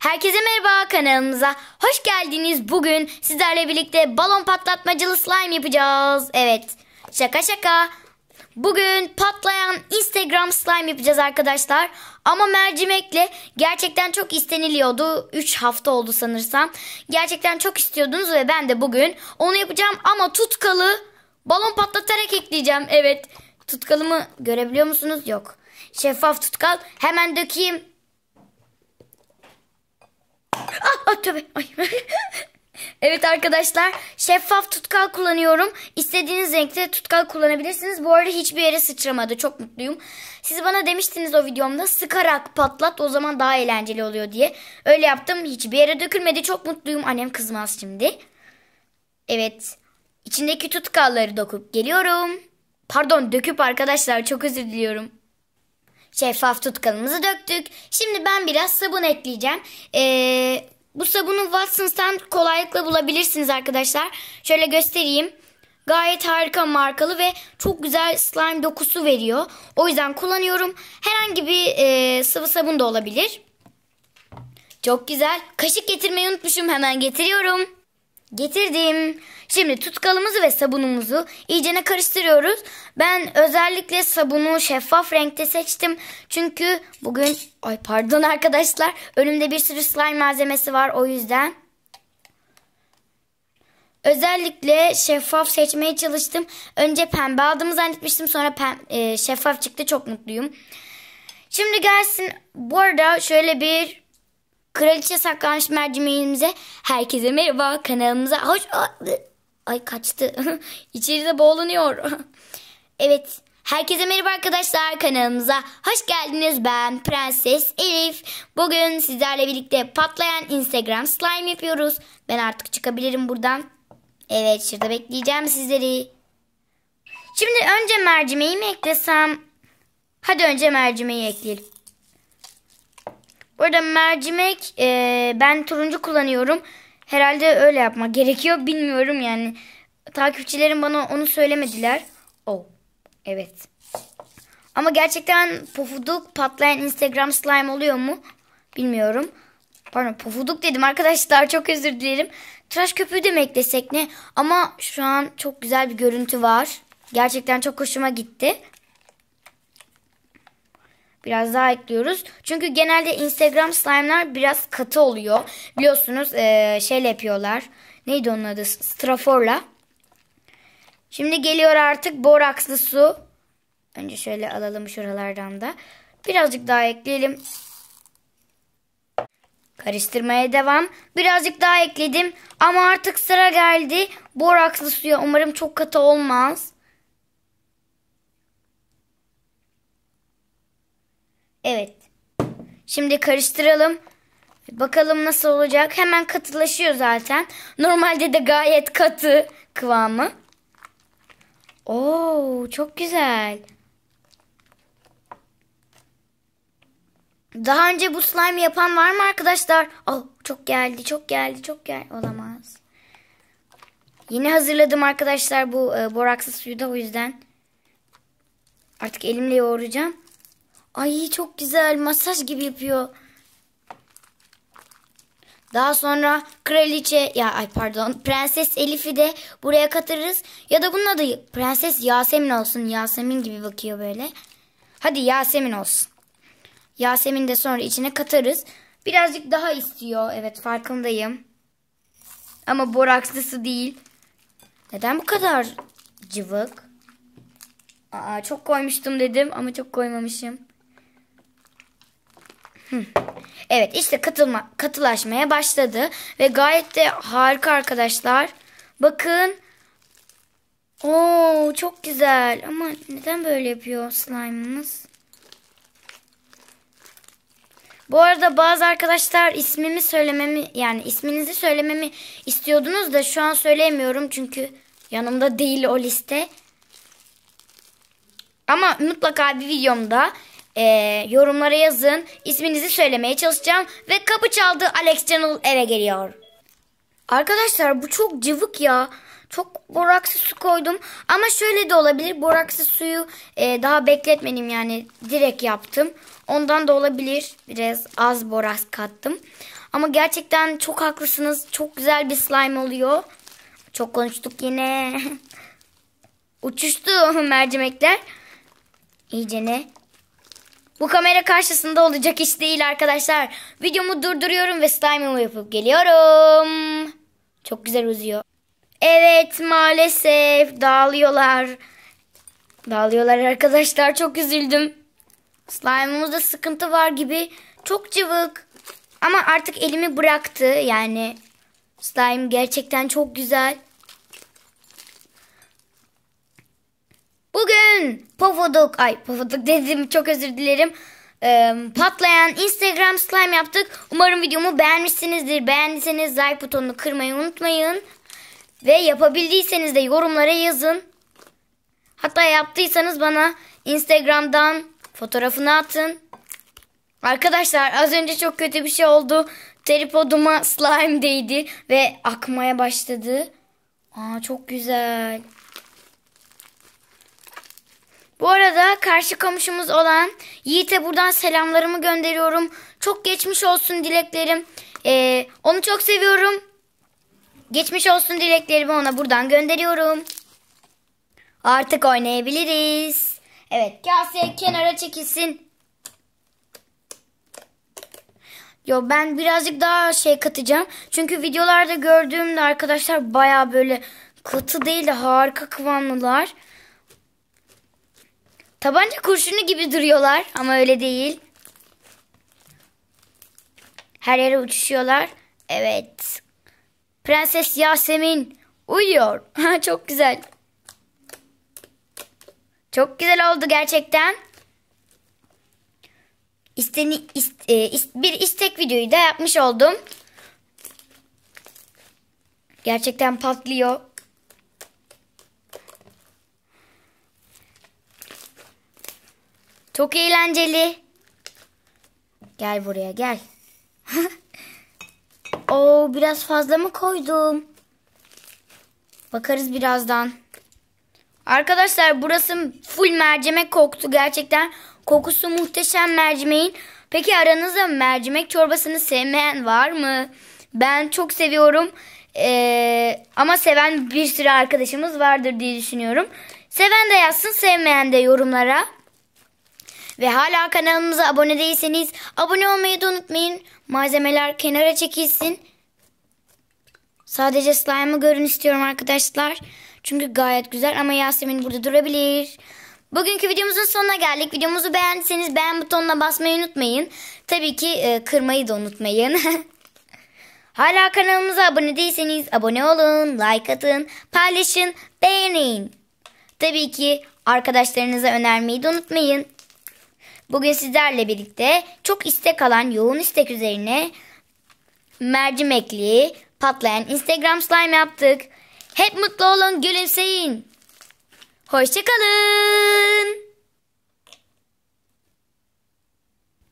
Herkese merhaba kanalımıza. Hoş geldiniz. Bugün sizlerle birlikte balon patlatmacılı slime yapacağız. Evet. Şaka şaka. Bugün patlayan Instagram slime yapacağız arkadaşlar. Ama mercimekle gerçekten çok isteniliyordu. 3 hafta oldu sanırsam. Gerçekten çok istiyordunuz ve ben de bugün onu yapacağım. Ama tutkalı balon patlatarak ekleyeceğim. Evet. Tutkalımı görebiliyor musunuz? Yok. Şeffaf tutkal. Hemen dökeyim. Ah, ah Ay. evet arkadaşlar şeffaf tutkal kullanıyorum. İstediğiniz renkte tutkal kullanabilirsiniz. Bu arada hiçbir yere sıçramadı. Çok mutluyum. Siz bana demiştiniz o videomda sıkarak patlat o zaman daha eğlenceli oluyor diye. Öyle yaptım. Hiçbir yere dökülmedi. Çok mutluyum. Annem kızmaz şimdi. Evet. İçindeki tutkalları dokup geliyorum. Pardon döküp arkadaşlar çok özür diliyorum şeffaf tutkalımızı döktük. Şimdi ben biraz sabun ekleyeceğim. Ee, bu sabunu Watsons'tan kolaylıkla bulabilirsiniz arkadaşlar. Şöyle göstereyim. Gayet harika markalı ve çok güzel slime dokusu veriyor. O yüzden kullanıyorum. Herhangi bir e, sıvı sabun da olabilir. Çok güzel. Kaşık getirmeyi unutmuşum. Hemen getiriyorum. Getirdim. Şimdi tutkalımızı ve sabunumuzu iyicene karıştırıyoruz. Ben özellikle sabunu şeffaf renkte seçtim. Çünkü bugün ay pardon arkadaşlar önümde bir sürü slime malzemesi var o yüzden. Özellikle şeffaf seçmeye çalıştım. Önce pembe aldığımı zannetmiştim sonra pem, e, şeffaf çıktı çok mutluyum. Şimdi gelsin bu arada şöyle bir Kraliçe saklanmış mercimeğimize herkese merhaba kanalımıza hoş ay kaçtı içeride boğulunuyor. evet herkese merhaba arkadaşlar kanalımıza hoş geldiniz ben Prenses Elif. Bugün sizlerle birlikte patlayan Instagram slime yapıyoruz. Ben artık çıkabilirim buradan. Evet şurada bekleyeceğim sizleri. Şimdi önce mercimeği mi eklesem? Hadi önce mercimeği ekleyelim. Burada mercimek e, ben turuncu kullanıyorum. Herhalde öyle yapma gerekiyor bilmiyorum yani. Takipçilerim bana onu söylemediler. Oh evet. Ama gerçekten pofuduk patlayan Instagram slime oluyor mu? Bilmiyorum. Pardon pofuduk dedim arkadaşlar çok özür dilerim. Tıraş köpüğü demek desek ne? Ama şu an çok güzel bir görüntü var. Gerçekten çok hoşuma gitti. Biraz daha ekliyoruz. Çünkü genelde Instagram slime'lar biraz katı oluyor. Biliyorsunuz ee, şeyle yapıyorlar. Neydi onun adı? Straforla. Şimdi geliyor artık borakslı su. Önce şöyle alalım şuralardan da. Birazcık daha ekleyelim. Karıştırmaya devam. Birazcık daha ekledim. Ama artık sıra geldi. Borakslı suya umarım çok katı olmaz. Evet. Şimdi karıştıralım. Bakalım nasıl olacak. Hemen katılaşıyor zaten. Normalde de gayet katı kıvamı. Oo, çok güzel. Daha önce bu slime yapan var mı arkadaşlar? Oh, çok geldi, çok geldi, çok gel Olamaz. Yeni hazırladım arkadaşlar bu e, boraksız suyu da o yüzden. Artık elimle yoğuracağım. Ay çok güzel masaj gibi yapıyor. Daha sonra kraliçe ya ay pardon prenses Elif'i de buraya katırız. Ya da bunun adı prenses Yasemin olsun. Yasemin gibi bakıyor böyle. Hadi Yasemin olsun. Yasemin de sonra içine katarız. Birazcık daha istiyor. Evet farkındayım. Ama borakslısı değil. Neden bu kadar cıvık? Aa, çok koymuştum dedim ama çok koymamışım. Evet işte katılma, katılaşmaya başladı. Ve gayet de harika arkadaşlar. Bakın. Oo çok güzel. Ama neden böyle yapıyor slime'ımız? Bu arada bazı arkadaşlar ismimi söylememi yani isminizi söylememi istiyordunuz da şu an söyleyemiyorum çünkü yanımda değil o liste. Ama mutlaka bir videomda e, yorumlara yazın. İsminizi söylemeye çalışacağım. Ve kapı çaldı Alex Channel eve geliyor. Arkadaşlar bu çok cıvık ya. Çok boraksı su koydum. Ama şöyle de olabilir. Boraksı suyu e, daha bekletmedim yani. Direkt yaptım. Ondan da olabilir. Biraz az boraks kattım. Ama gerçekten çok haklısınız. Çok güzel bir slime oluyor. Çok konuştuk yine. Uçuştu mercimekler. İyice ne? Bu kamera karşısında olacak iş değil arkadaşlar. Videomu durduruyorum ve slime'ımı yapıp geliyorum. Çok güzel uzuyor. Evet maalesef dağılıyorlar. Dağılıyorlar arkadaşlar çok üzüldüm. Slime'ımızda sıkıntı var gibi. Çok cıvık. Ama artık elimi bıraktı yani. Slime gerçekten çok güzel. Bugün pofuduk, ay pofuduk dedim çok özür dilerim. Ee, patlayan Instagram slime yaptık. Umarım videomu beğenmişsinizdir. Beğendiyseniz like butonunu kırmayı unutmayın. Ve yapabildiyseniz de yorumlara yazın. Hatta yaptıysanız bana Instagram'dan fotoğrafını atın. Arkadaşlar az önce çok kötü bir şey oldu. teripoduma slime değdi ve akmaya başladı. Aa çok güzel. Bu arada karşı komşumuz olan Yiğit'e buradan selamlarımı gönderiyorum. Çok geçmiş olsun dileklerim. Ee, onu çok seviyorum. Geçmiş olsun dileklerimi ona buradan gönderiyorum. Artık oynayabiliriz. Evet kase kenara çekilsin. Yo ben birazcık daha şey katacağım. Çünkü videolarda gördüğümde arkadaşlar baya böyle katı değil de harika kıvamlılar. Tabanca kurşunu gibi duruyorlar ama öyle değil. Her yere uçuşuyorlar. Evet. Prenses Yasemin uyuyor. Çok güzel. Çok güzel oldu gerçekten. İsteni, ist, e, ist, bir istek videoyu da yapmış oldum. Gerçekten patlıyor. Çok eğlenceli. Gel buraya gel. Oo biraz fazla mı koydum? Bakarız birazdan. Arkadaşlar burası full mercimek koktu gerçekten. Kokusu muhteşem mercimeğin. Peki aranızda mercimek çorbasını sevmeyen var mı? Ben çok seviyorum. Ee, ama seven bir sürü arkadaşımız vardır diye düşünüyorum. Seven de yazsın, sevmeyen de yorumlara. Ve hala kanalımıza abone değilseniz abone olmayı da unutmayın. Malzemeler kenara çekilsin. Sadece slime'ı görün istiyorum arkadaşlar. Çünkü gayet güzel ama Yasemin burada durabilir. Bugünkü videomuzun sonuna geldik. Videomuzu beğendiyseniz beğen butonuna basmayı unutmayın. Tabii ki e, kırmayı da unutmayın. Hala kanalımıza abone değilseniz abone olun, like atın, paylaşın, beğenin. Tabii ki arkadaşlarınıza önermeyi de unutmayın. Bugün sizlerle birlikte çok istek alan yoğun istek üzerine mercimekli patlayan Instagram slime yaptık. Hep mutlu olun, gülümseyin. Hoşçakalın.